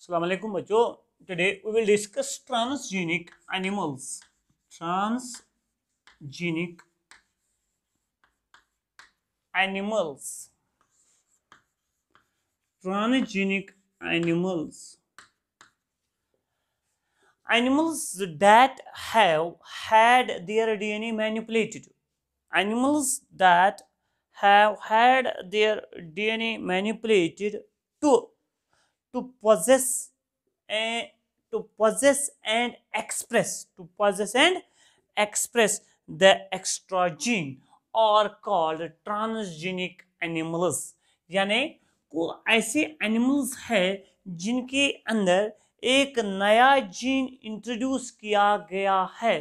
Assalamualaikum बच्चों today we will discuss transgenic animals transgenic animals transgenic animals animals that have had their DNA manipulated animals that have had their DNA manipulated to to possess and to possess and express to possess and express the extra gene are called transgenic animals यानी को ऐसे animals है जिनके अंदर एक नया gene introduce किया गया है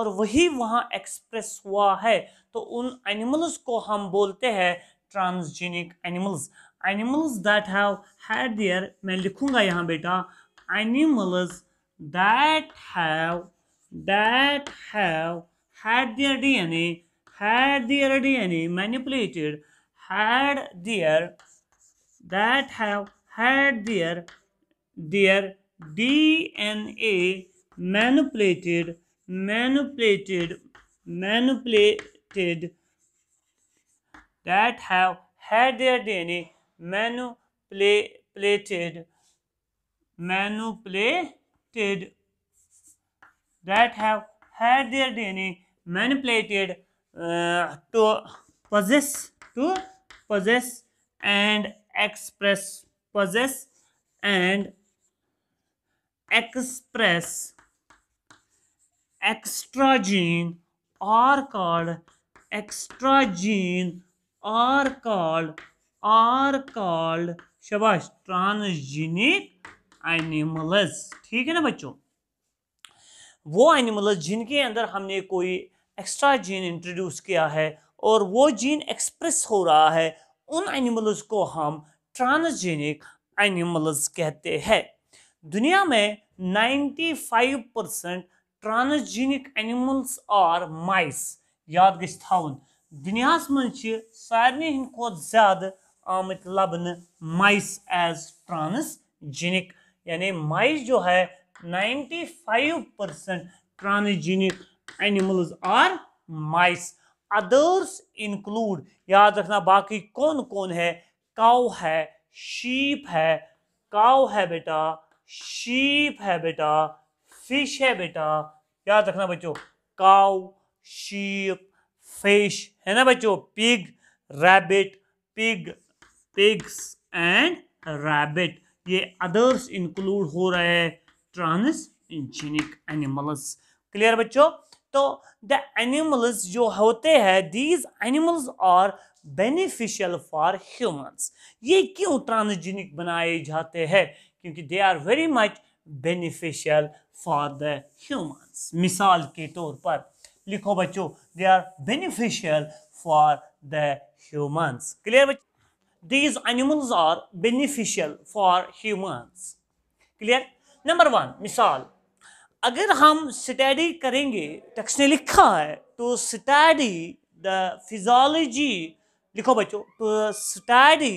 और वही वहाँ एक्सप्रेस हुआ है तो उन एनिमल्स को हम बोलते हैं transgenic animals animals that have had their मैं लिखूंगा यहाँ बेटा animals that have that have had their DNA had their DNA manipulated had their that have had their their DNA manipulated manipulated manipulated that have had their DNA manipulated manipulated that have had their DNA manipulated uh, to possess to possess and express possess and express extra gene are called extra gene are called are called शबाश transgenic animals ठीक है ना बच्चों वो animals जिनके अंदर हमने कोई एक्स्ट्रा जीन इंट्रोड्यूस किया है और वो जीन एक्सप्रेस हो रहा है उन एनिमल्स को हम ट्रांसजेनिक एनिमल्स कहते हैं दुनिया में 95 percent transgenic animals are mice याद गुन दुनिया मं सारे ज्यादा आमित लबन माइस एज ट्रांसजेनिक यानी माइस जो है five percent transgenic animals are mice others include याद रखना बाकी कौन कौन है काउ है शीप है काउ है बेटा शीप है बेटा फिश है बेटा याद रखना बच्चों काउ शीप फिश है ना बच्चों pig rabbit pig pigs and rabbit ये अदर्स इंक्लूड हो रहे हैं इंजीनिक एनिमल्स क्लियर बच्चों तो द एनिमल्स जो होते हैं these animals are beneficial for humans ये क्यों ट्रांसजेनिक बनाए जाते हैं क्योंकि they are very much beneficial for the humans मिसाल के तौर पर लिखो बच्चों they are beneficial for the humans clear बच्चों these animals are beneficial for humans. Clear? Number one, मिसाल अगर हम स्टडी करेंगे टेक्स्ट ने लिखा है टू स्टडी द फिजोलॉजी लिखो बच्चों to study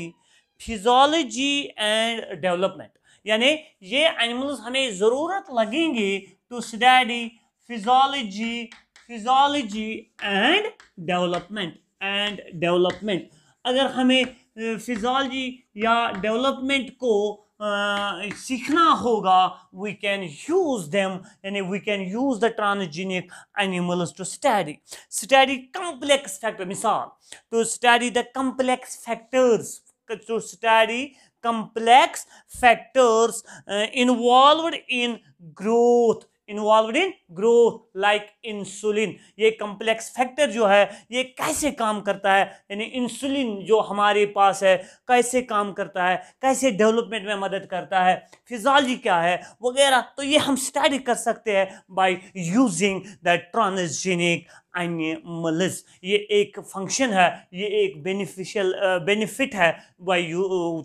physiology and development यानी ये एनिमल्स हमें ज़रूरत लगेंगे to study physiology physiology and development and development अगर हमें फिजॉलजी या डेवलपमेंट को Uh, सीखना होगा वी कैन यूज़ देम यानी we can use the transgenic animals to study study complex factor मिसाल to study the complex factors to study complex factors involve in growth involve in growth like insulin ये complex factor जो है ये कैसे काम करता है यानी इंसुलिन जो हमारे पास है कैसे काम करता है कैसे डेवलपमेंट में मदद करता है फिजोलॉजी क्या है वगैरह तो ये हम स्टडी कर सकते हैं by using the transgenic animals ये एक फंक्शन है ये एक बेनिफिशियल बेनिफिट uh, है by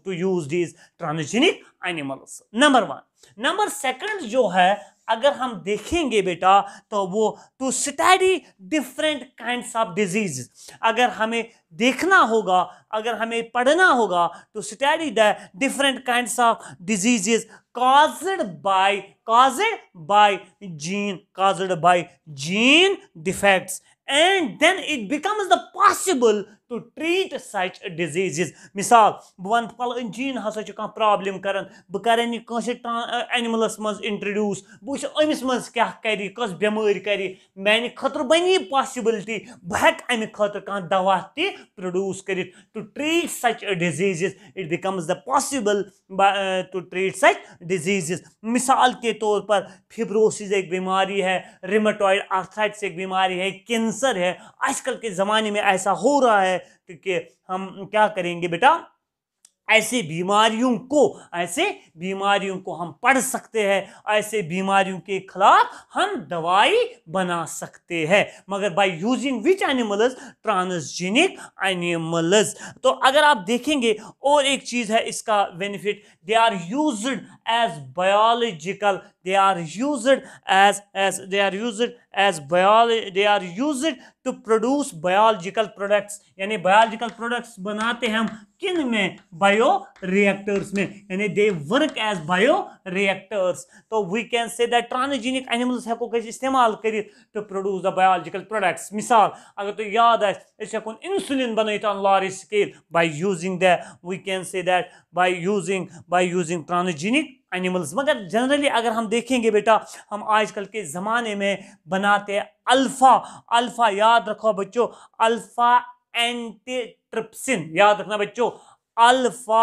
to use this transgenic animals number one number second जो है अगर हम देखेंगे बेटा तो वो to study different kind of disease अगर हमें देखना होगा अगर हमें पढ़ना होगा to study the different kind of diseases caused by caused by gene caused by gene defects and then it becomes the possible to treat such diseases मिसाल बह वन फल जीन हसा कह प्रॉब्लम कर बह कर एनिमलस मज इंट्रोड्यूस बह वो अमिस मज क्या कर कस बेमार कर मानि खतर बनी पॉसिबिलिटी बह अमि खतर कह दवा त प्रोड्यूस कर to treat such diseases it becomes the possible to treat such diseases मिसाल के तौर पर फिब्रोसिस एक बीमारी है रिमेटॉइड आर्थराइटिस एक बीमारी है कैंसर है आजकल के ज़माने में ऐसा हो रहा है कि, हम क्या करेंगे बेटा ऐसे बीमारियों को ऐसे बीमारियों को हम पढ़ सकते हैं ऐसे बीमारियों के खिलाफ हम दवाई बना सकते हैं मगर by using which animals transgenic animals तो अगर आप देखेंगे और एक चीज़ है इसका benefit they are use as biological they are use as as they are used as बयाल they are use to produce biological products यानी बायोलॉजिकल प्रोडक्ट्स बनाते हैं हम किन में बायो रिएक्टर्स में यानी they work as bio reactors तो we can say that transgenic animals हेको इस्तेमाल कर to produce the biological products मिसाल अगर तुम तो याद आको इंसुलिन बन large scale by using the we can say that by using by using transgenic animals मगर जनरली अगर हम देखेंगे बेटा हम आजकल के ज़माने में बनाते हैं अल्फ़ा अल्फ़ा याद रखो बच्चों अल्फ़ा एंटीट्रिप्सिन याद रखना बच्चों alpha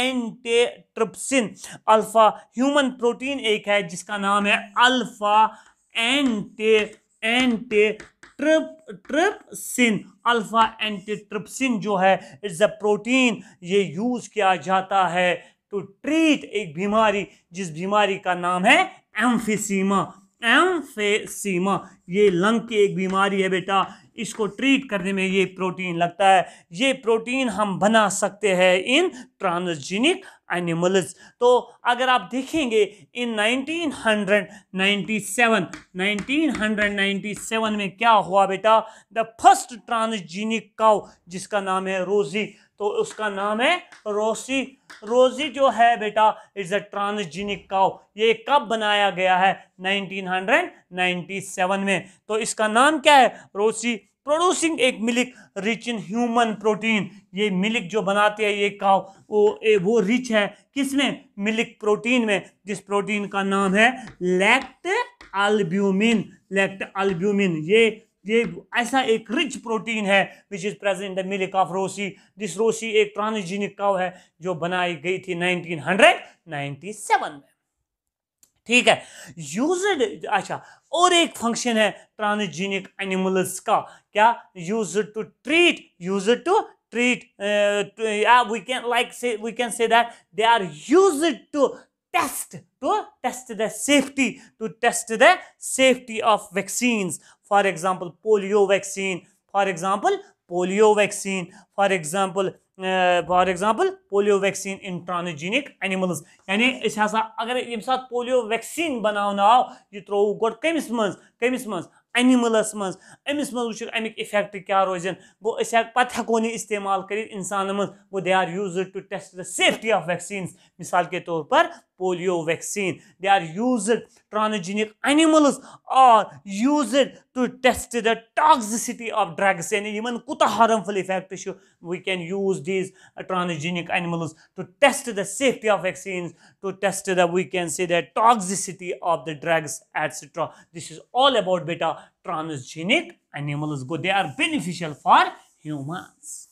antitrypsin alpha human protein एक है जिसका नाम है alpha anti anti trip trypsin alpha antitrypsin जो है इट्स अ प्रोटीन ये यूज़ किया जाता है टू ट्रीट एक बीमारी जिस बीमारी का नाम है एम्फिसीमा एम्फेसीमा ये लंग की एक बीमारी है बेटा इसको ट्रीट करने में ये प्रोटीन लगता है ये प्रोटीन हम बना सकते हैं इन ट्रांसजेनिक एनिमल्स तो अगर आप देखेंगे इन 1997 1997 में क्या हुआ बेटा द फर्स्ट ट्रांसजेनिक काउ जिसका नाम है रोजी तो उसका नाम है रोसी रोजी जो है बेटा इज़ अ ट्रांसजीनिक काउ ये कब बनाया गया है 1997 में तो इसका नाम क्या है रोसी प्रोड्यूसिंग एक milk rich in human protein ये मिल्क जो बनाते हैं ये काव वो ए, वो रिच है किसमें मिल्क प्रोटीन में जिस प्रोटीन का नाम है लैक्ट अल्ब्यूमिन लैक्ट अल्ब्यूमिन ये ये ऐसा एक रिच प्रोटीन है which is present the milk of Rosie this Rosie एक ट्रांसजीनिक काव है जो बनाई गई थी 1997 में ठीक है यूज्ड अच्छा और एक फंक्शन है ट्रांसजीनिक एनिमल्स का क्या use to treat used to treat we can like say we can say that they are use to test to test the safety to test the safety of vaccine For example, polio vaccine. For example, polio vaccine. For example, for example polio vaccine in transgenic animals یعنی أسۍ ہسا اگر ییٚمہِ ساتہٕ polio vaccine بَناونہٕ آو یہِ ترٛووُکھ گۄڈٕ کٔمِس منٛز کٔمِس منٛز اینِمٕلَس منٛز أمِس منٛز وٕچھِکھ اَمِکۍ اِفیکٹ کیٛاہ روزن گوٚو أسۍ ہٮ۪کہٕ پَتہٕ ہٮ۪کو نہٕ اِستعمال کٔرِتھ اِنسانَن منٛز گوٚو they are used to test the safety of vaccines مِثال کے طور پر polio vaccine. They are used transgenic animals are used to test the toxicity of drugs and even kuta harmful effect issue. We can use these uh, transgenic animals to test the safety of vaccines, to test the, we can say the toxicity of the drugs, etc. This is all about beta transgenic animals. Good. they are beneficial for humans.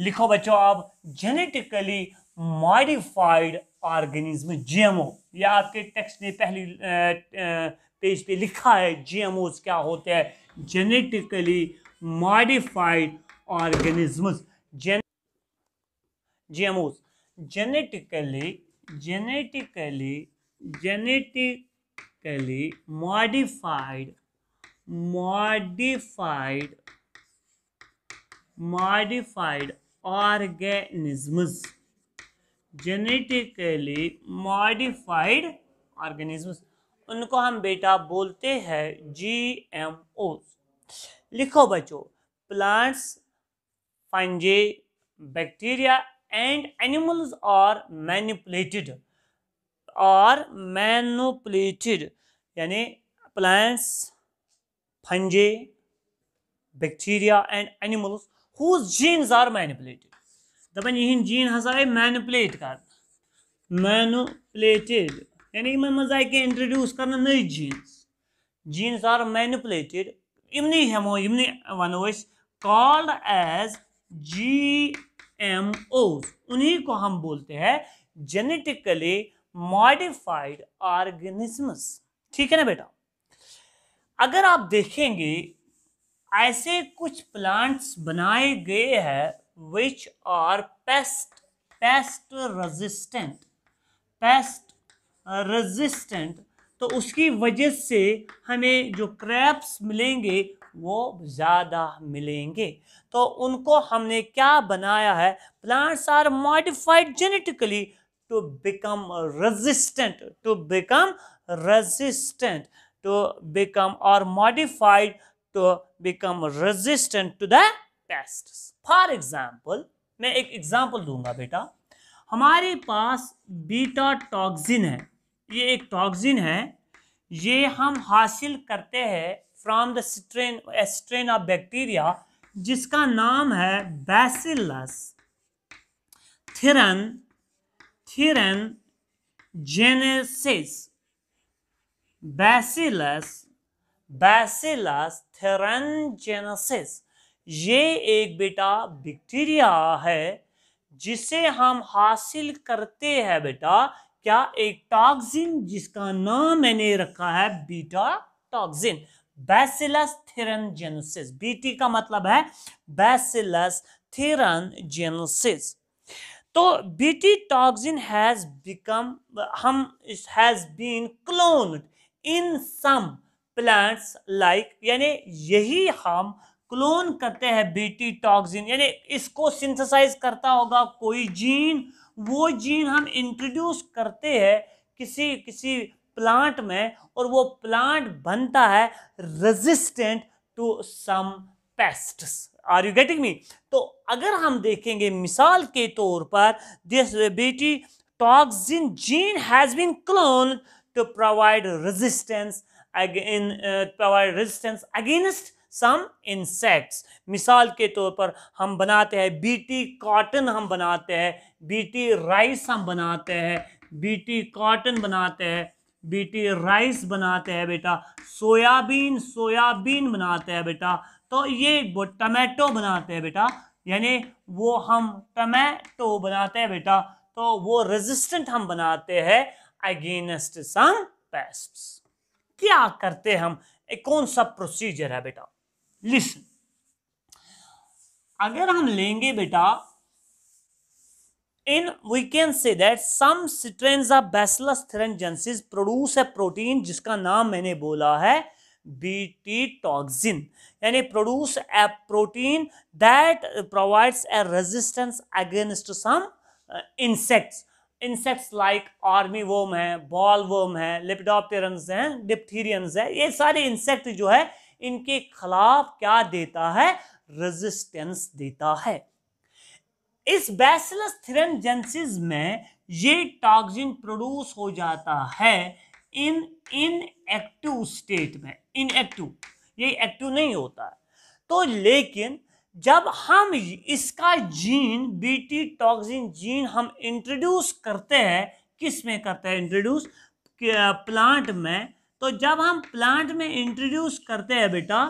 लिखो बच्चों अब genetically modified. Organism GMO ये आपके text ने पहली page पे लिखा है जीएमओस क्या होते हैं जेनेटिकली मॉडिफाइड ऑर्गेनिज्म जेन GMOs genetically genetically genetically modified modified modified organism genetically modified organisms उनको हम बेटा बोलते हैं जी एम ओ लिखो बच्चों plants fungi bacteria and animals are manipulated are manipulated यानी plants fungi bacteria and animals who genes are manipulated दपन in gene हा आई मैनुपलेट कर मैनुपलेटेड यानी इन मज आई क्या इंट्रोड्यूस कर नई जीन्स जीन्स आर मैनुपलेटेड इमन हमो इमन वनो कॉल्ड एज जी एम ओज उन्हीं को हम बोलते हैं जेनेटिकली मॉडिफाइड ऑर्गेनिजम्स ठीक है ना बेटा अगर आप देखेंगे ऐसे कुछ प्लांट्स बनाए गए हैं which are pest pest resistant pest resistant तो उसकी वजह से हमें जो क्रैप्स मिलेंगे वो ज़्यादा मिलेंगे तो उनको हमने क्या बनाया है plants are modified genetically to become resistant to become resistant to become और modified to become resistant to the test for example मैं एक एग्जाम्पल दूंगा बेटा हमारे पास बीटा टॉक्सिन है ये एक टॉक्सिन है ये हम हासिल करते हैं from the strain strain of bacteria जिसका नाम है बैसिलस थिरन thuringiensis bacillus bacillus thuringiensis ये एक बेटा बैक्टीरिया है जिसे हम हासिल करते हैं बेटा क्या एक टॉक्सिन जिसका नाम मैंने रखा है beta toxin bacillus thuringiensis BT का मतलब है बैसिलस जेनोसिस तो बीटी टॉक्सिन हैज बिकम हम has been cloned in some plants like यानी यही हम क्लोन करते हैं बीटी टॉक्सिन यानी इसको सिंथेसाइज करता होगा कोई जीन वो जीन हम इंट्रोड्यूस करते हैं किसी किसी प्लांट में और वो प्लांट बनता है resistant to some pests are you getting me तो अगर हम देखेंगे मिसाल के तौर पर this BT toxin gene has been cloned to provide resistance again provide resistance against some insects मिसाल के तौर पर हम बनाते हैं बीटी कॉटन हम बनाते हैं बीटी राइस हम बनाते हैं बीटी कॉटन बनाते हैं बीटी राइस बनाते हैं बेटा सोयाबीन सोयाबीन बनाते हैं बेटा तो ये टमाटो बनाते हैं बेटा यानी वो हम टमाटो बनाते हैं बेटा तो वो रेजिस्टेंट हम बनाते हैं अगेंस्ट सम पेस्ट क्या करते हम एक कौन सा प्रोसीजर है बेटा लिस्ट अगर हम लेंगे बेटा in we can say that some strains of bacillus thuringiensis produce a protein जिसका नाम मैंने बोला है बीटी टॉक्सिन यानी produce a protein that provides a resistance against some insects insects like army worm है बॉल वोम है लिपडॉप्टेरन्स है डिप्थीरियंस है ये सारे इंसेक्ट जो है इनके खिलाफ क्या देता है रेजिस्टेंस देता है इस बैसिलस थ्रेनजेंसिस में ये टॉक्सिन प्रोड्यूस हो जाता है इन इन एक्टिव स्टेट में इन एक्टिव ये एक्टिव नहीं होता है तो लेकिन जब हम इसका जीन बीटी टॉक्सिन जीन हम इंट्रोड्यूस करते हैं किस में करते हैं इंट्रोड्यूस प्लांट में तो जब हम प्लांट में इंट्रोड्यूस करते हैं बेटा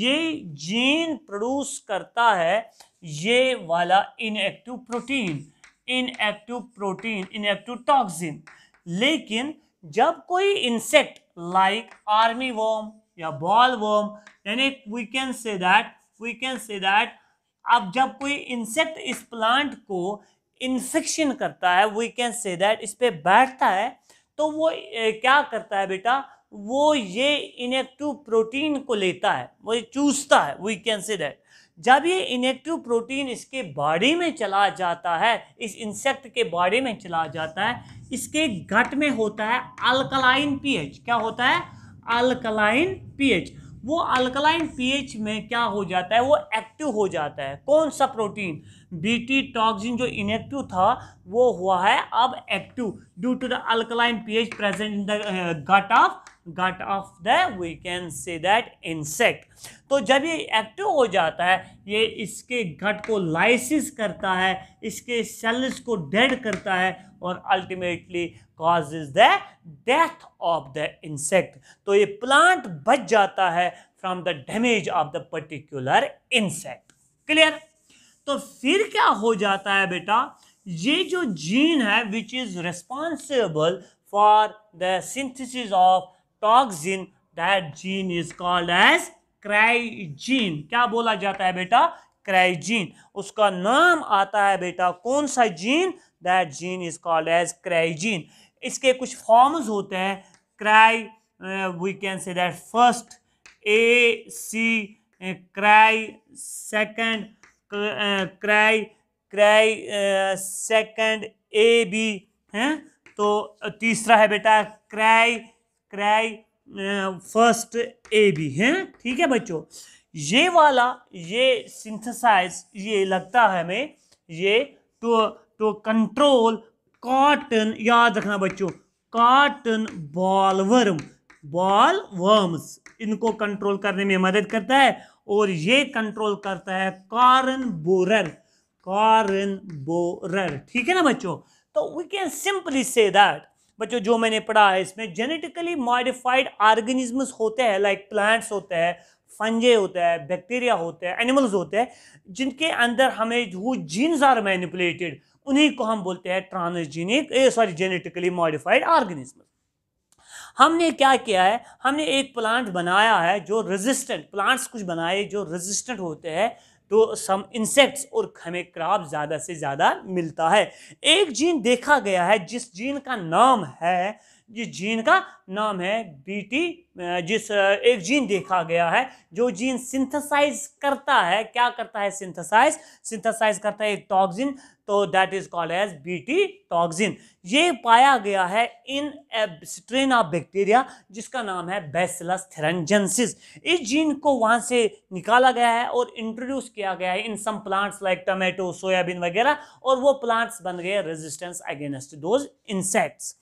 ये जीन प्रोड्यूस करता है ये वाला inactive protein inactive protein inactive toxin लेकिन जब कोई इंसेक्ट लाइक आर्मी वोम या बॉल वोम यानी we can say that we can say that अब जब कोई इंसेक्ट इस प्लांट को इन्फेक्शन करता है वी कैन से दैट इस पर बैठता है तो वो ए, क्या करता है बेटा वो ये इनेक्टिव प्रोटीन को लेता है वो चूसता है वी कैन से दैट जब ये इनेक्टिव प्रोटीन इसके बॉडी में चला जाता है इस इंसेक्ट के बॉडी में चला जाता है इसके घट में होता है अल्कलाइन पीएच क्या होता है अल्कलाइन पीएच वो अल्कलाइन पीएच में क्या हो जाता है वो एक्टिव हो जाता है कौन सा प्रोटीन बीटी टॉक्सिन जो इनएक्टिव था वो हुआ है अब active due to the alkaline pH present in the gut of gut of the we can say that insect तो जब ये एक्टिव हो जाता है ये इसके गट को लाइसिस करता है इसके सेल्स को डेड करता है और ultimately is the death of the insect तो ये प्लांट बच जाता है from the damage of the particular insect clear तो फिर क्या हो जाता है बेटा ये जो जीन है which is responsible for the synthesis of toxin that gene is called as cry gene क्या बोला जाता है बेटा क्राइजीन उसका नाम आता है बेटा कौन सा gene that gene is called as cry gene इसके कुछ फॉर्म्स होते हैं cry we can say that first A C cry second cry cry second A B हैं तो uh, तीसरा है बेटा cry cry first A B हैं ठीक है बच्चों ये वाला ये सिंथेसाइज ये लगता है हमें ये टू तो टू कंट्रोल काटन याद रखना बच्चों cotton boll worm boll worms इनको कंट्रोल करने में मदद करता है और ये कंट्रोल करता है कारन बोरर कारन बोरर ठीक है ना बच्चों तो we can simply say that बच्चों जो मैंने पढ़ा है इसमें जेनेटिकली मॉडिफाइड ऑर्गेनिजम्स होते हैं लाइक प्लांट्स होते हैं फंजे होते हैं बैक्टीरिया होते हैं एनिमल्स होते हैं जिनके अंदर हमें वो जीन्स आर मैनिपुलेटेड उन्हीं को हम बोलते हैं transgenic sorry genetically modified organism हमने क्या किया है हमने एक प्लांट बनाया है जो रेजिस्टेंट प्लांट्स कुछ बनाए जो रेजिस्टेंट होते हैं तो सम इंसेक्ट्स और खमे क्राप ज़्यादा से ज़्यादा मिलता है एक जीन देखा गया है जिस जीन का नाम है जिस जीन का नाम है बीटी जिस एक जीन देखा गया है जो जीन सिंथेसाइज करता है क्या करता है सिंथेसाइज सिंथेसाइज करता है एक टॉक्सिन तो that is called as BT toxin ये पाया गया है इन स्ट्रेन ऑफ बैक्टीरिया जिसका नाम है बेसिलस थेरेंजेंसिस इस जीन को वहाँ से निकाला गया है और इंट्रोड्यूस किया गया है in some plants like tomato soybean वगैरह और वो प्लांट्स बन गए रेजिस्टेंस अगेंस्ट दोज इंसेक्ट्स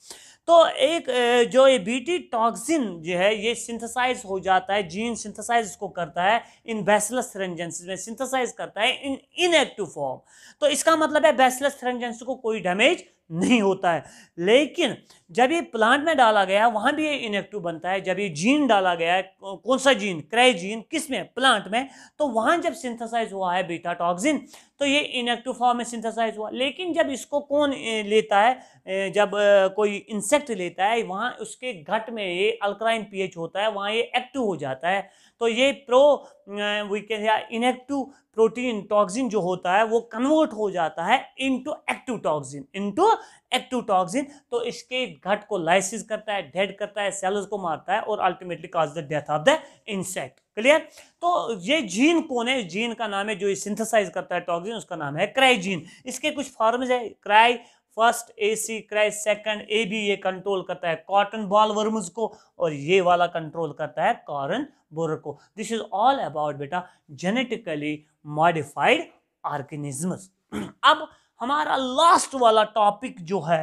तो एक जो ये बीटी टॉक्सिन जो है ये सिंथेसाइज हो जाता है जीन सिंथेसाइज को करता है इन बैसलस थ्रेंजेंसिस में सिंथेसाइज करता है इन इनएक्टिव फॉर्म तो इसका मतलब है बैसलस थ्रेंजेंस को कोई डैमेज नहीं होता है लेकिन जब ये प्लांट में डाला गया वहाँ भी ये इनेक्टिव बनता है जब ये जीन डाला गया है कौन सा जीन क्राई जीन किस में प्लांट में तो वहाँ जब सिंथेसाइज हुआ है बीटा टॉक्सिन तो ये इनेक्टिव फॉर्म में सिंथेसाइज हुआ लेकिन जब इसको कौन लेता है जब कोई इंसेक्ट लेता है वहाँ उसके घट में ये अल्क्राइन पी होता है वहाँ ये एक्टिव हो जाता है तो ये pro we can inactive protein toxin जो होता है वो कन्वर्ट हो जाता है into active toxin into active toxin तो इसके घट को लाइसिस करता है डेड करता है सेल्स को मारता है और ultimately cause the death of the insect clear तो ये जीन कौन है जीन का नाम है जो सिंथेसाइज करता है टॉक्सिन उसका नाम है क्राइजीन इसके कुछ फॉर्म्स है cry first A C cry second A B ये कंट्रोल करता है कॉटन बॉल वर्म्स को और ये वाला कंट्रोल करता है कॉरन बोर को दिस इज ऑल अबाउट बेटा जेनेटिकली मॉडिफाइड ऑर्गेनिजम्स अब हमारा लास्ट वाला टॉपिक जो है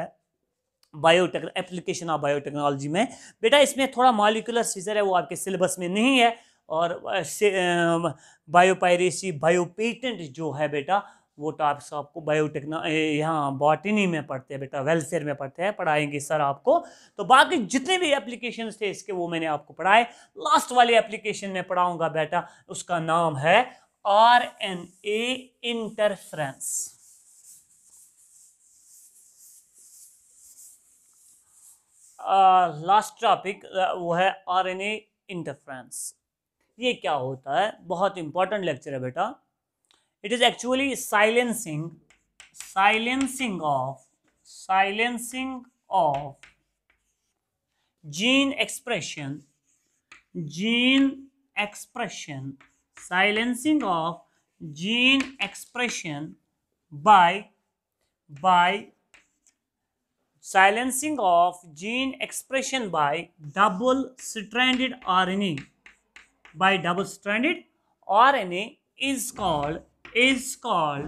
बायोटेक एप्लीकेशन ऑफ बायोटेक्नोलॉजी में बेटा इसमें थोड़ा मॉलिकुलर सीजर है वो आपके सिलेबस में नहीं है और बायोपायरेसी बायोपेटेंट जो है बेटा वो टॉप्स आपको बायोटेक्नो यहाँ बॉटनी में पढ़ते हैं बेटा वेलफेयर में पढ़ते हैं पढ़ाएंगे सर आपको तो बाकी जितने भी एप्लीकेशन थे इसके वो मैंने आपको पढ़ाए लास्ट वाले एप्लीकेशन में पढ़ाऊँगा बेटा उसका नाम है R N A interference last topic uh, वो है आरएनए इंटरफ्रेंस ये क्या होता है बहुत इंपॉर्टेंट लेक्चर है बेटा it is actually silencing silencing of silencing of gene expression gene expression silencing of gene expression by by silencing of gene expression by double stranded RNA by double stranded RNA is called is called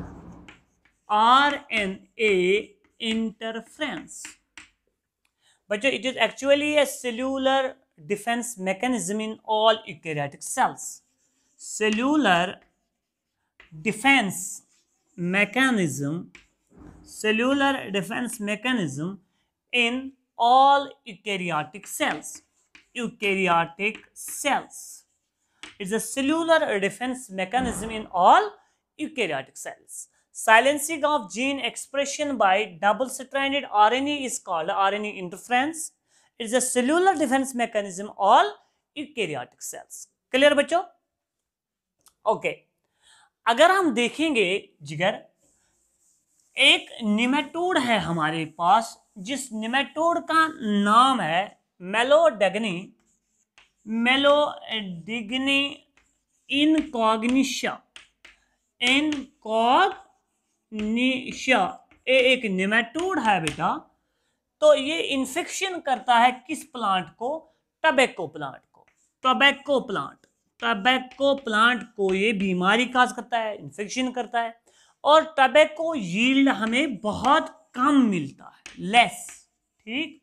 RNA interference. But it is actually a cellular defense mechanism in all eukaryotic cells. Cellular defense mechanism cellular defense mechanism in all eukaryotic cells. Eukaryotic cells. It's a cellular defense mechanism in all eukaryotic cells. Silencing of gene expression by double-stranded RNA is called RNA interference. It's a cellular defense mechanism all eukaryotic cells. Clear बच्चों? Okay. अगर हम देखेंगे जिगर एक nematode है हमारे पास जिस nematode का नाम है मेलोडेगनी मेलोडिग्नी इनकॉग्निशा इनकॉग्निशा ये एक निमेटोड है बेटा तो ये इन्फेक्शन करता है किस प्लांट को टबैको प्लांट को टबैको प्लांट टबैको प्लांट को ये बीमारी काज करता है इन्फेक्शन करता है और टबेको यील्ड हमें बहुत कम मिलता है लेस ठीक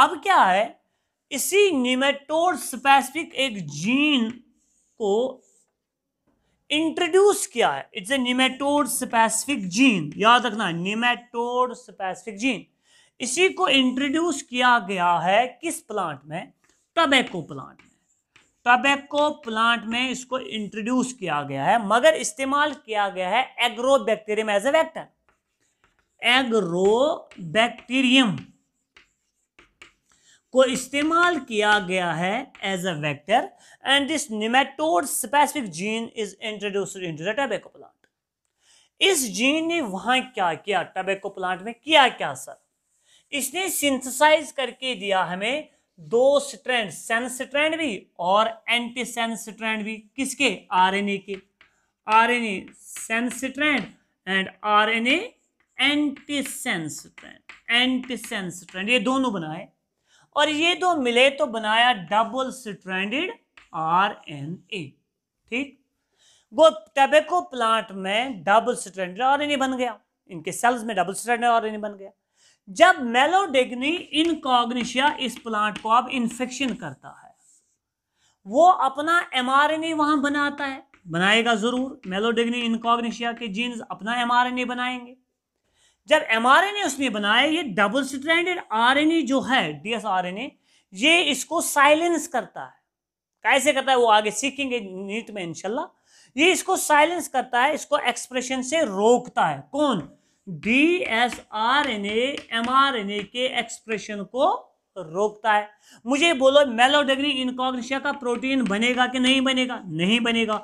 अब क्या है इसी निमेटोड स्पेसिफिक एक जीन को इंट्रोड्यूस किया है it's a nematode specific gene याद रखना निमेटोड स्पेसिफिक जीन इसी को इंट्रोड्यूस किया गया है किस प्लांट में टबेको प्लांट टोबैको प्लांट में इसको इंट्रोड्यूस किया गया है मगर इस्तेमाल किया गया है agrobacterium as a vector agrobacterium को इस्तेमाल किया गया है as a vector and this nematode specific gene is introduced into the tobacco plant इस जीन ने वहां क्या किया टबेको प्लांट में किया क्या सर इसने सिंथेसाइज करके दिया हमें दो स्ट्रैंड सेंस स्ट्रैंड भी और एंटी सेंस स्ट्रैंड भी किसके आरएनए के RNA sense strand and RNA antisense strand antisense strand ये दोनों बनाए और ये दो मिले तो बनाया डबल स्ट्रैंडेड आरएनए ठीक वो टबेको प्लांट में डबल स्ट्रैंडेड आरएनए बन गया इनके सेल्स में डबल स्ट्रैंडेड आरएनए बन गया जब मेलोडेग्नी इनकॉग्निशिया इस प्लांट को अब इन्फेक्शन करता है वो अपना एम आर एन ए वहां बनाता है बनाएगा जरूर मेलोडेग्नी इनकॉग्निशिया के जीन्स अपना एम आर एन ए बनाएंगे जब एम आर एन ए उसने बनाए ये double stranded R N A जो है D S R N A ये इसको साइलेंस करता है कैसे करता है वो आगे सीखेंगे नीट में इनशाला ये इसको साइलेंस करता है इसको एक्सप्रेशन से रोकता है कौन D S R N M R N A के एक्सप्रेशन को रोकता है मुझे बोलो मेलोडेग्री इनकॉग्निशिया का प्रोटीन बनेगा कि नहीं बनेगा नहीं बनेगा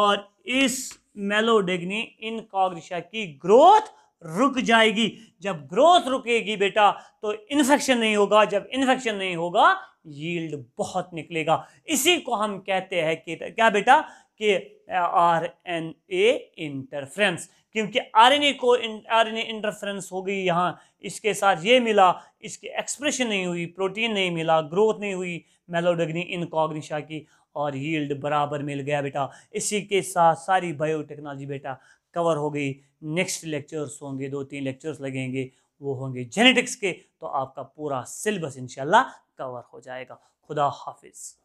और इस मेलोडेग्नी इनकॉग्निशिया की ग्रोथ रुक जाएगी जब ग्रोथ रुकेगी बेटा तो इन्फेक्शन नहीं होगा जब इन्फेक्शन नहीं होगा यील्ड बहुत निकलेगा इसी को हम कहते हैं कि क्या बेटा कि आर एन ए इंटरफ्रेंस क्योंकि आरएनए को आरएनए इंटरफेरेंस हो गई यहाँ इसके साथ ये मिला इसकी एक्सप्रेशन नहीं हुई प्रोटीन नहीं मिला ग्रोथ नहीं हुई मेलोडग्नी इनकॉग्निशा की और यील्ड बराबर मिल गया बेटा इसी के साथ सारी बायोटेक्नोलॉजी बेटा कवर हो गई नेक्स्ट लेक्चर्स होंगे दो तीन लेक्चर्स लगेंगे वो होंगे जेनेटिक्स के तो आपका पूरा सिलेबस इंशाल्लाह कवर हो जाएगा खुदा हाफिज़